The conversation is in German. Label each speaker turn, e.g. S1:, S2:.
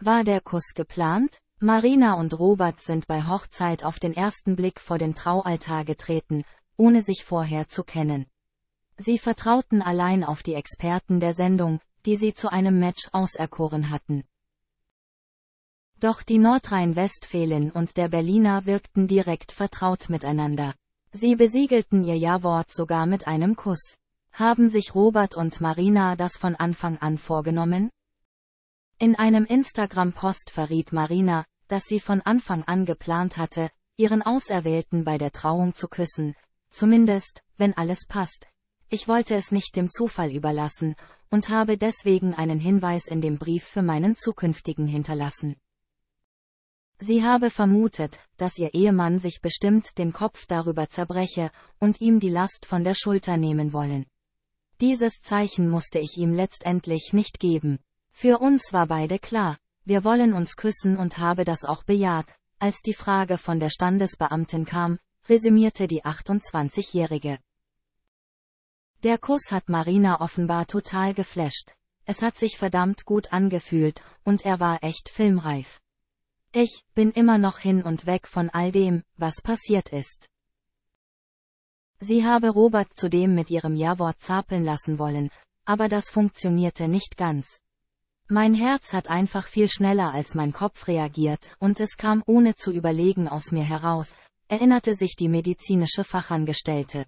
S1: War der Kuss geplant? Marina und Robert sind bei Hochzeit auf den ersten Blick vor den Traualtar getreten, ohne sich vorher zu kennen. Sie vertrauten allein auf die Experten der Sendung, die sie zu einem Match auserkoren hatten. Doch die Nordrhein-Westfälin und der Berliner wirkten direkt vertraut miteinander. Sie besiegelten ihr Ja-Wort sogar mit einem Kuss. Haben sich Robert und Marina das von Anfang an vorgenommen? In einem Instagram-Post verriet Marina, dass sie von Anfang an geplant hatte, ihren Auserwählten bei der Trauung zu küssen, zumindest, wenn alles passt. Ich wollte es nicht dem Zufall überlassen und habe deswegen einen Hinweis in dem Brief für meinen zukünftigen hinterlassen. Sie habe vermutet, dass ihr Ehemann sich bestimmt den Kopf darüber zerbreche und ihm die Last von der Schulter nehmen wollen. Dieses Zeichen musste ich ihm letztendlich nicht geben. Für uns war beide klar, wir wollen uns küssen und habe das auch bejaht. Als die Frage von der Standesbeamtin kam, resümierte die 28-Jährige. Der Kuss hat Marina offenbar total geflasht. Es hat sich verdammt gut angefühlt, und er war echt filmreif. Ich bin immer noch hin und weg von all dem, was passiert ist. Sie habe Robert zudem mit ihrem Jawort zapeln lassen wollen, aber das funktionierte nicht ganz. Mein Herz hat einfach viel schneller als mein Kopf reagiert, und es kam ohne zu überlegen aus mir heraus, erinnerte sich die medizinische Fachangestellte.